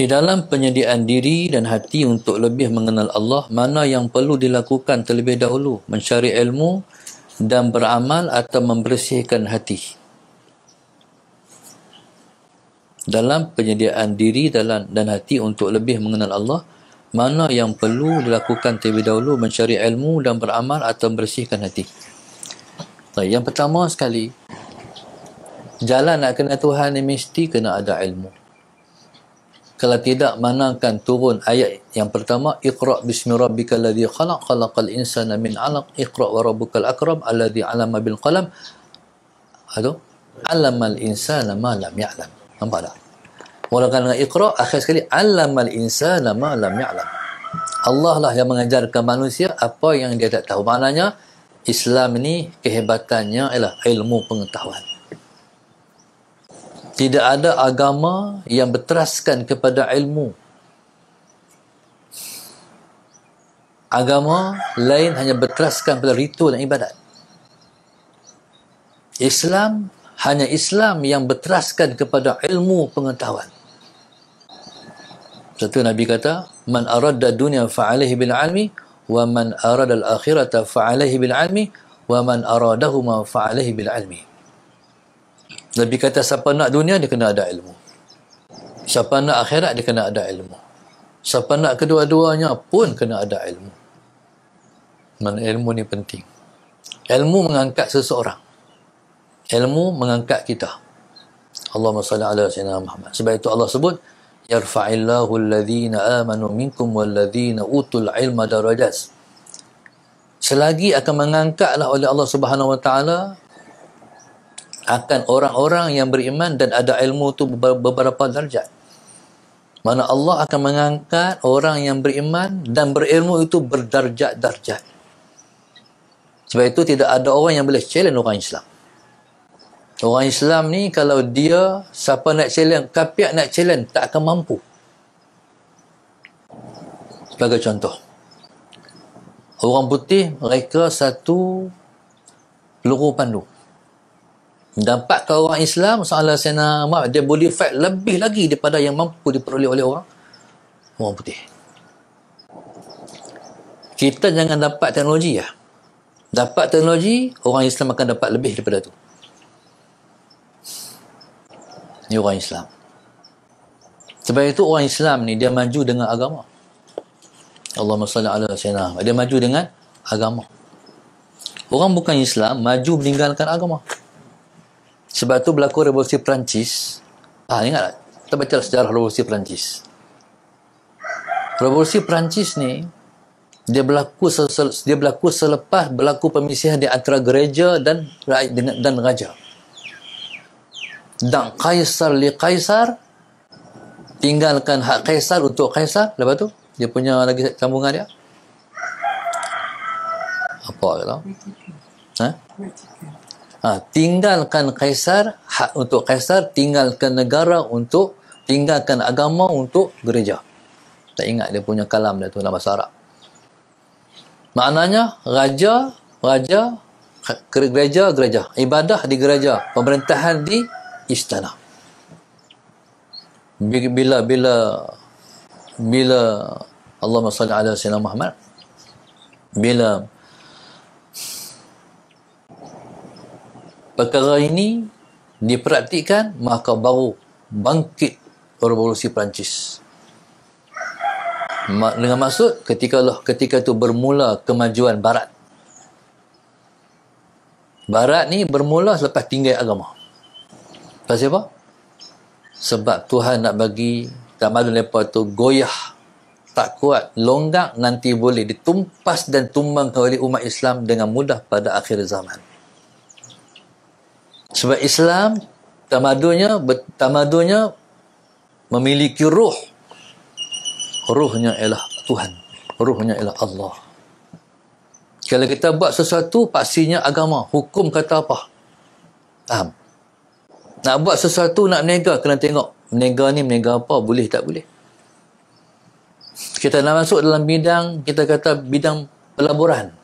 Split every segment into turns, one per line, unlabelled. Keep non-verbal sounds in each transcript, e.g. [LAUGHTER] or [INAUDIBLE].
Di dalam penyediaan diri dan hati untuk lebih mengenal Allah, mana yang perlu dilakukan terlebih dahulu? Mencari ilmu dan beramal atau membersihkan hati? Dalam penyediaan diri dalam dan hati untuk lebih mengenal Allah, mana yang perlu dilakukan terlebih dahulu? Mencari ilmu dan beramal atau membersihkan hati? Baik, yang pertama sekali, jalan nak kenal Tuhan ni mesti kena ada ilmu kalau tidak manakan turun ayat yang pertama iqra bismi rabbikal ladzi khalaq khalaqal insana min 'alaq iqra wa rabbukal akram alladzi 'allama bil qalam aduh 'allamal insana ma lam ya'lam nampak tak Mulakan dengan ikhra, akhir sekali, alamal insana lam ya'lam. Allah lah yang mengajarkan manusia apa yang dia tak tahu. Maknanya, Islam ni kehebatannya ialah ilmu pengetahuan tidak ada agama yang berteraskan kepada ilmu agama lain hanya berteraskan pada ritual dan ibadat Islam hanya Islam yang berteraskan kepada ilmu pengetahuan satu Nabi kata man aradda dunia fa'alihi bil almi wa man aradda al-akhirata fa'alihi bil almi wa man aradahuma fa'alihi bil almi Nabi kata siapa nak dunia dia kena ada ilmu. Siapa nak akhirat dia kena ada ilmu. Siapa nak kedua-duanya pun kena ada ilmu. Man ilmu ni penting. Ilmu mengangkat seseorang. Ilmu mengangkat kita. Allahumma salli ala sayyidina Muhammad. Sebab itu Allah sebut yarfa'illahu alladhina amanu minkum walladhina utul ilma darajat. Selagi akan mengangkatlah oleh Allah Subhanahu Wa Taala akan orang-orang yang beriman dan ada ilmu tu beberapa darjat. Mana Allah akan mengangkat orang yang beriman dan berilmu itu berdarjat-darjat. Sebab itu tidak ada orang yang boleh challenge orang Islam. Orang Islam ni kalau dia siapa nak challenge, kapiak nak challenge tak akan mampu. Sebagai contoh. Orang putih mereka satu peluru pandu dapat ke orang Islam soalan Sena Umar dia boleh fight lebih lagi daripada yang mampu diperoleh oleh orang orang putih kita jangan dapat teknologi ya. Dapat teknologi, orang Islam akan dapat lebih daripada tu. Ini orang Islam. Sebab itu orang Islam ni dia maju dengan agama. Allah salli ala sayyidina. Dia maju dengan agama. Orang bukan Islam maju meninggalkan agama. Sebab tu berlaku revolusi Perancis. Ah, ha, ingat tak? Kita baca sejarah revolusi Perancis. Revolusi Perancis ni, dia berlaku, dia berlaku selepas berlaku pemisahan di antara gereja dan rakyat dan raja. Dan Kaisar li Kaisar, tinggalkan hak Kaisar untuk Kaisar. Lepas tu, dia punya lagi sambungan dia. Apa kata? Ha? Ha, tinggalkan Kaisar hak untuk Kaisar tinggalkan negara untuk tinggalkan agama untuk gereja tak ingat dia punya kalam dia tu dalam bahasa Arab maknanya raja raja gereja gereja ibadah di gereja pemerintahan di istana bila bila bila Allah SWT ala Muhammad bila perkara ini diperhatikan maka baru bangkit revolusi Perancis dengan maksud ketika loh ketika tu bermula kemajuan barat barat ni bermula selepas tinggal agama pasal apa sebab Tuhan nak bagi tamadun mereka tu goyah tak kuat longgak nanti boleh ditumpas dan tumbang oleh umat Islam dengan mudah pada akhir zaman sebab Islam tamadunya tamadunya memiliki ruh. Ruhnya ialah Tuhan. Ruhnya ialah Allah. Kalau kita buat sesuatu, pastinya agama. Hukum kata apa? Faham? Nak buat sesuatu, nak menegar, kena tengok. Menegar ni, menegar apa? Boleh tak boleh? Kita nak masuk dalam bidang, kita kata bidang pelaburan.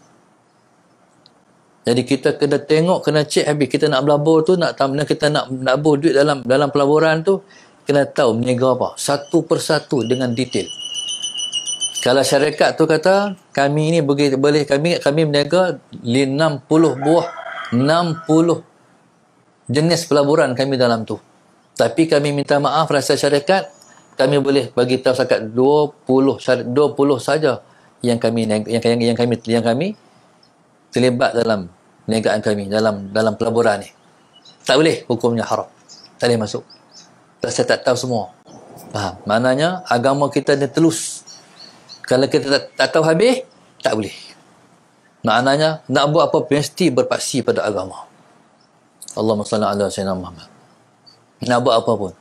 Jadi kita kena tengok, kena cek habis kita nak melabur tu, nak tamna kita nak nak melabur duit dalam dalam pelaburan tu, kena tahu meniaga apa. Satu persatu dengan detail. Kalau syarikat tu kata, kami ni boleh, boleh kami kami meniaga 60 buah, 60 jenis pelaburan kami dalam tu. Tapi kami minta maaf rasa syarikat, kami boleh bagi tahu sekat 20 20 saja yang kami yang, yang yang kami yang kami terlibat dalam perniagaan kami dalam dalam pelaburan ni tak boleh hukumnya haram tak boleh masuk Dan saya tak tahu semua faham maknanya agama kita ni telus kalau kita tak, tak tahu habis tak boleh maknanya nak buat apa mesti berpaksi pada agama Allah SWT ala Sayyidina Muhammad nak buat apa pun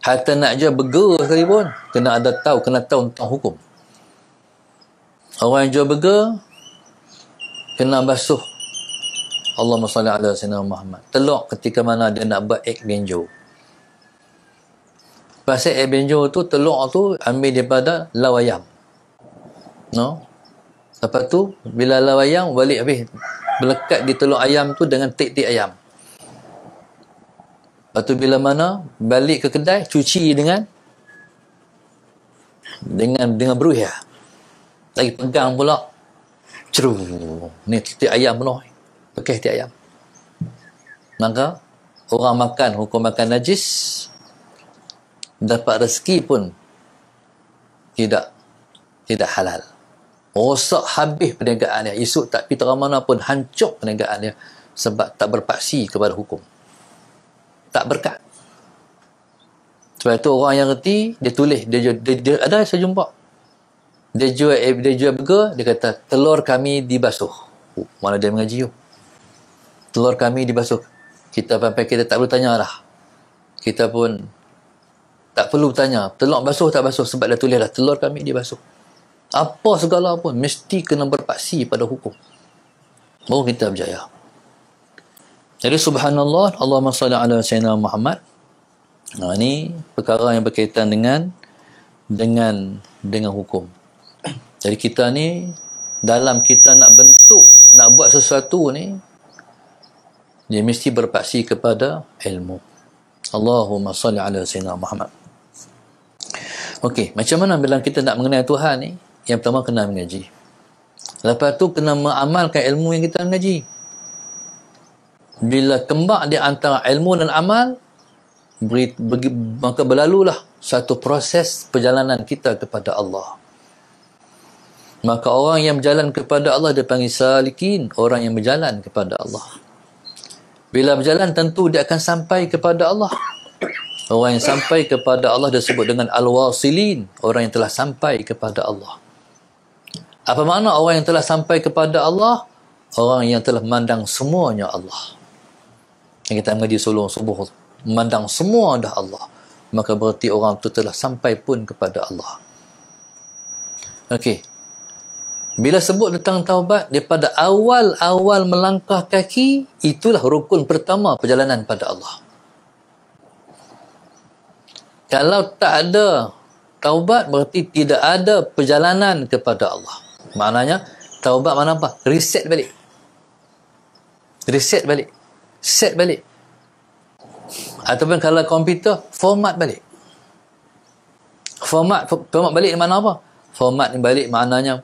Hatta nak je burger sekali pun kena ada tahu kena tahu tentang hukum orang yang jual burger kena basuh Allahumma salli ala sayyidina Muhammad. Telok ketika mana dia nak buat egg benjo. Pasal egg benjo tu telok tu ambil daripada lawayam. No. Lepas tu bila lawayam balik habis melekat di telok ayam tu dengan tik-tik ayam. Lepas tu bila mana balik ke kedai cuci dengan dengan dengan beruh ya. Lah. Lagi pegang pula. Ceru. Ni titik ayam penuh. Okey ti ayam. Maka orang makan hukum makan najis dapat rezeki pun tidak tidak halal. Rosak habis perniagaan dia. Esok tak pergi terang mana pun hancur perniagaan sebab tak berpaksi kepada hukum. Tak berkat. Sebab itu orang yang reti, dia tulis, dia, jual, dia, dia, ada saya jumpa. Dia jual, dia jual burger, dia kata, telur kami dibasuh. Oh, mana dia mengaji Oh telur kami dibasuh. Kita sampai kita tak perlu tanya lah. Kita pun tak perlu tanya. Telur basuh tak basuh sebab dah tulis lah. Telur kami dibasuh. Apa segala pun mesti kena berpaksi pada hukum. Baru kita berjaya. Jadi subhanallah Allahumma salli ala sayyidina Muhammad. Nah ini perkara yang berkaitan dengan dengan dengan hukum. Jadi kita ni dalam kita nak bentuk nak buat sesuatu ni dia mesti berpaksi kepada ilmu Allahumma salli ala Sayyidina Muhammad Okey, macam mana bila kita nak mengenai Tuhan ni yang pertama kena mengaji lepas tu kena mengamalkan ilmu yang kita mengaji bila kembang di antara ilmu dan amal beri, beri, maka berlalulah satu proses perjalanan kita kepada Allah maka orang yang berjalan kepada Allah dia panggil salikin orang yang berjalan kepada Allah bila berjalan tentu dia akan sampai kepada Allah. Orang yang sampai kepada Allah disebut dengan al-wasilin, orang yang telah sampai kepada Allah. Apa makna orang yang telah sampai kepada Allah? Orang yang telah memandang semuanya Allah. Yang kita mengaji solo subuh memandang semua dah Allah. Maka berarti orang itu telah sampai pun kepada Allah. Okey, bila sebut tentang taubat, daripada awal-awal melangkah kaki, itulah rukun pertama perjalanan pada Allah. Kalau tak ada taubat, berarti tidak ada perjalanan kepada Allah. Maknanya, taubat mana apa? Reset balik. Reset balik. Set balik. Ataupun kalau komputer, format balik. Format format balik mana apa? Format balik maknanya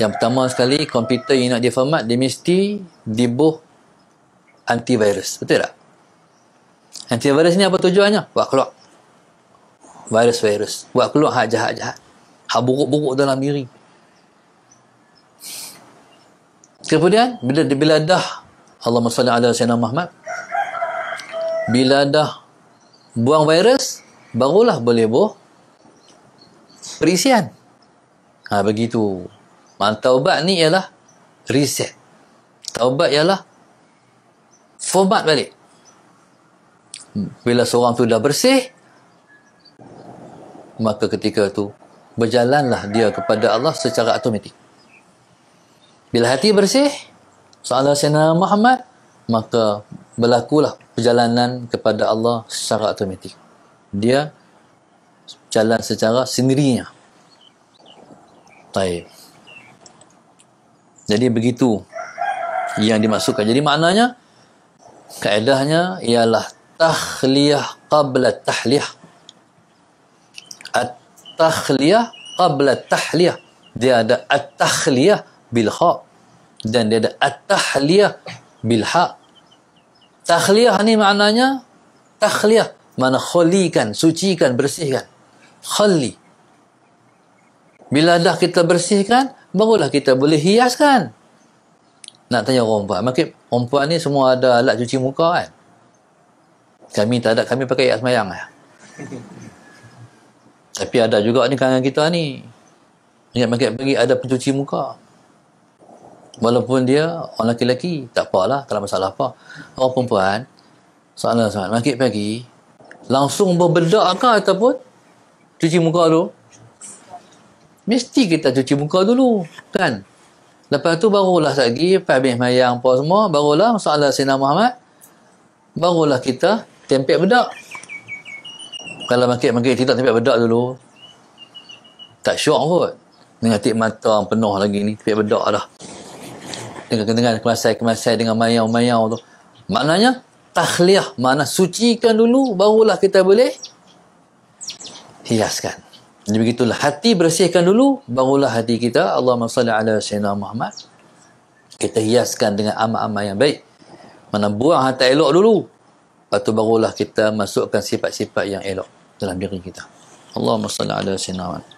yang pertama sekali komputer yang nak diformat dia mesti diboh antivirus betul tak antivirus ni apa tujuannya buat keluar virus-virus buat keluar hak jahat-jahat hak buruk-buruk dalam diri kemudian bila, bila dah Allah SWT ala Sayyidina Muhammad bila dah buang virus barulah boleh buh perisian ha, begitu Maksud taubat ni ialah reset. Taubat ialah format balik. Hmm, bila seorang tu dah bersih, maka ketika tu berjalanlah dia kepada Allah secara automatik. Bila hati bersih, soalan Sayyidina Muhammad, maka berlakulah perjalanan kepada Allah secara automatik. Dia jalan secara sendirinya. Baik. Jadi begitu yang dimasukkan. Jadi maknanya kaedahnya ialah takhliyah qabla tahliyah. At-takhliyah qabla tahliyah. Dia ada at-takhliyah bil kha dan dia ada at-tahliyah bil ha. Takhliyah ni maknanya takhliyah mana kholikan, sucikan, bersihkan. Khali. Bila dah kita bersihkan, barulah kita boleh hiaskan. Nak tanya orang puan, makip, orang puan ni semua ada alat cuci muka kan? Kami tak ada, kami pakai ayat semayang lah. [LAUGHS] Tapi ada juga ni kawan kita ni. Ingat makip pergi ada pencuci muka. Walaupun dia orang lelaki-lelaki, tak apalah, tak ada masalah apa. Orang perempuan, soalan-soalan, makip pergi, langsung berbedak ke ataupun cuci muka tu? mesti kita cuci muka dulu kan lepas tu barulah lagi habis mayang apa semua barulah masalah Sina Muhammad barulah kita tempek bedak kalau makin-makin kita tempek bedak dulu tak syok kot dengan tip mata penuh lagi ni tempek bedak lah. dengan dengan kemasai-kemasai dengan mayang-mayang tu maknanya takhliah mana sucikan dulu barulah kita boleh hiaskan jadi begitulah hati bersihkan dulu barulah hati kita Allahumma salli ala sayyidina Muhammad kita hiaskan dengan amal-amal yang baik. Mana buang hati elok dulu. Lepas tu barulah kita masukkan sifat-sifat yang elok dalam diri kita. Allahumma salli ala sayyidina Muhammad.